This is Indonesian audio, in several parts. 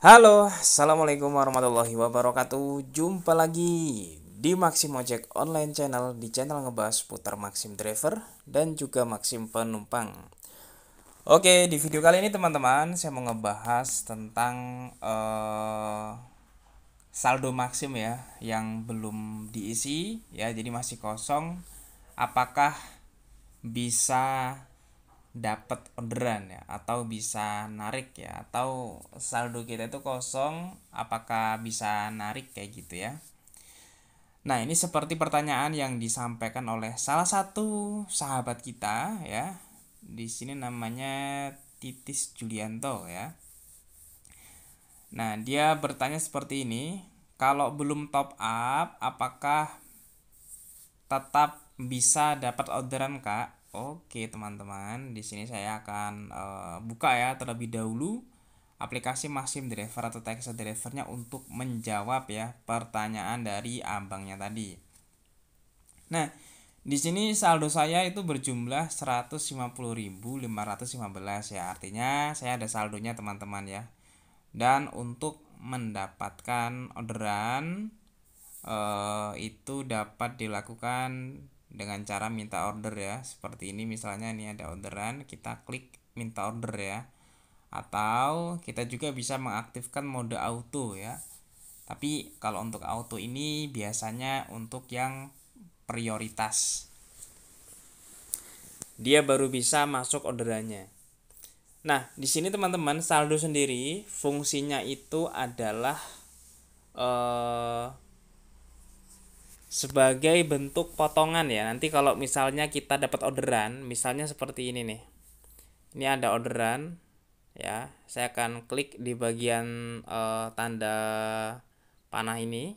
Halo, Assalamualaikum warahmatullahi wabarakatuh Jumpa lagi di Maxim Ojek Online Channel Di channel ngebahas putar Maxim Driver dan juga Maxim Penumpang Oke, di video kali ini teman-teman Saya mau ngebahas tentang uh, saldo Maxim ya Yang belum diisi ya, jadi masih kosong Apakah bisa dapat orderan ya atau bisa narik ya atau saldo kita itu kosong apakah bisa narik kayak gitu ya nah ini seperti pertanyaan yang disampaikan oleh salah satu sahabat kita ya di sini namanya Titis Julianto ya nah dia bertanya seperti ini kalau belum top up apakah tetap bisa dapat orderan kak Oke teman-teman, di sini saya akan uh, buka ya terlebih dahulu aplikasi Maxim Driver atau Texas Drivernya untuk menjawab ya pertanyaan dari abangnya tadi. Nah, di sini saldo saya itu berjumlah 150.515 ya. Artinya saya ada saldonya teman-teman ya. Dan untuk mendapatkan orderan eh, itu dapat dilakukan dengan cara minta order ya seperti ini misalnya ini ada orderan kita klik minta order ya atau kita juga bisa mengaktifkan mode auto ya tapi kalau untuk auto ini biasanya untuk yang prioritas dia baru bisa masuk orderannya nah di sini teman-teman saldo sendiri fungsinya itu adalah eh, sebagai bentuk potongan ya. Nanti kalau misalnya kita dapat orderan, misalnya seperti ini nih. Ini ada orderan ya. Saya akan klik di bagian eh, tanda panah ini.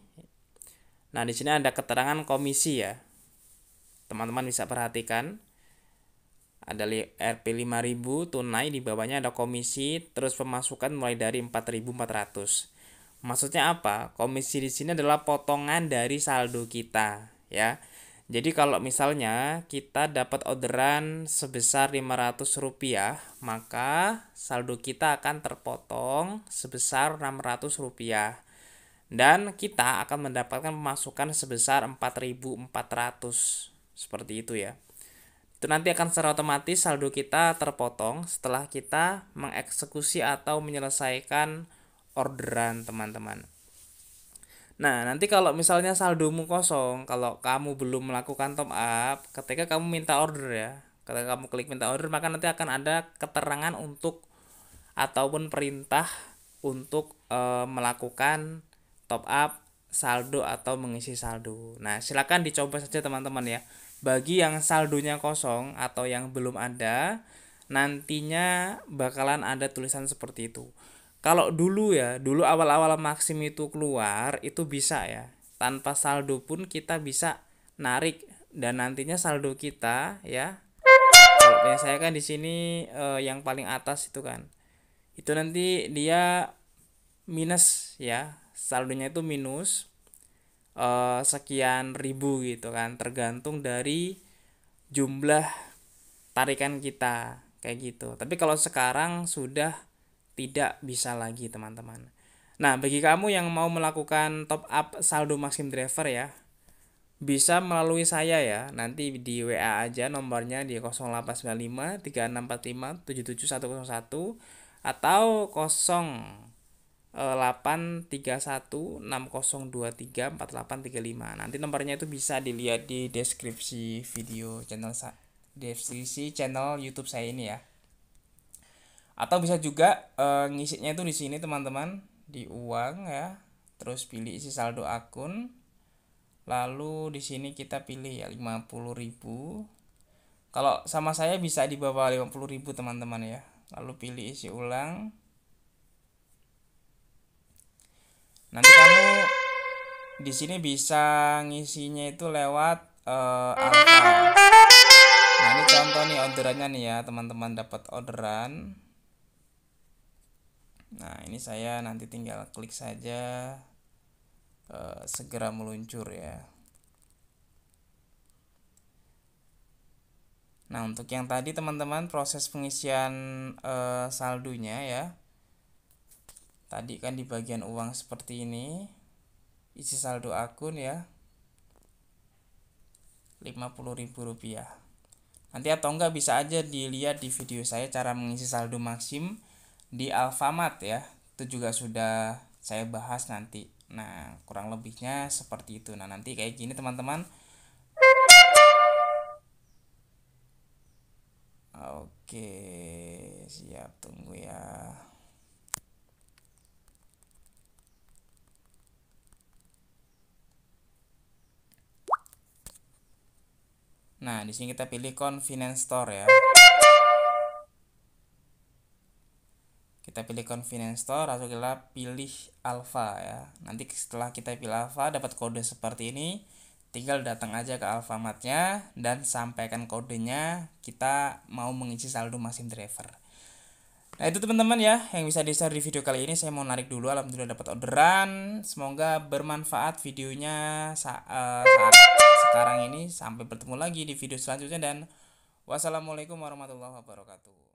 Nah, di sini ada keterangan komisi ya. Teman-teman bisa perhatikan ada Rp 5000 tunai di bawahnya ada komisi terus pemasukan mulai dari 4400 Maksudnya apa? Komisi di sini adalah potongan dari saldo kita, ya. Jadi kalau misalnya kita dapat orderan sebesar Rp500, maka saldo kita akan terpotong sebesar Rp600 dan kita akan mendapatkan pemasukan sebesar 4.400 seperti itu ya. Itu nanti akan secara otomatis saldo kita terpotong setelah kita mengeksekusi atau menyelesaikan orderan teman-teman Nah, nanti kalau misalnya saldomu kosong, kalau kamu belum melakukan top up, ketika kamu minta order ya, ketika kamu klik minta order, maka nanti akan ada keterangan untuk ataupun perintah untuk e, melakukan top up saldo atau mengisi saldo. Nah, silakan dicoba saja teman-teman ya. Bagi yang saldonya kosong atau yang belum ada, nantinya bakalan ada tulisan seperti itu kalau dulu ya dulu awal-awal Maxim itu keluar itu bisa ya tanpa saldo pun kita bisa narik dan nantinya saldo kita ya kalau saya kan di sini eh, yang paling atas itu kan itu nanti dia minus ya saldonya itu minus eh, sekian ribu gitu kan tergantung dari jumlah tarikan kita kayak gitu tapi kalau sekarang sudah tidak bisa lagi teman-teman. Nah, bagi kamu yang mau melakukan top up saldo maksimum Driver ya, bisa melalui saya ya. Nanti di WA aja nomornya di 0895 3645 77101 atau 0831 6023 4835. Nanti nomornya itu bisa dilihat di deskripsi video channel deskripsi channel YouTube saya ini ya atau bisa juga e, eh, ngisinya itu di sini teman-teman di uang ya terus pilih isi saldo akun lalu di sini kita pilih ya 50.000 kalau sama saya bisa di bawah 50.000 teman-teman ya lalu pilih isi ulang nanti kamu di sini bisa ngisinya itu lewat uh, eh, alfa Nah ini contoh nih orderannya nih ya teman-teman dapat orderan nah ini saya nanti tinggal klik saja e, segera meluncur ya nah untuk yang tadi teman-teman proses pengisian e, saldonya ya tadi kan di bagian uang seperti ini isi saldo akun ya Rp50.000 nanti atau enggak bisa aja dilihat di video saya cara mengisi saldo maksim di Alfamart ya itu juga sudah saya bahas nanti nah kurang lebihnya seperti itu nah nanti kayak gini teman-teman oke siap tunggu ya Nah, di sini kita pilih convenience store ya. kita pilih convenience store lalu kita pilih alpha ya nanti setelah kita pilih alpha dapat kode seperti ini tinggal datang aja ke alfamartnya dan sampaikan kodenya kita mau mengisi saldo masing driver Nah itu teman-teman ya yang bisa di share di video kali ini saya mau narik dulu alhamdulillah dapat orderan semoga bermanfaat videonya saat, eh, saat sekarang ini sampai bertemu lagi di video selanjutnya dan wassalamualaikum warahmatullahi wabarakatuh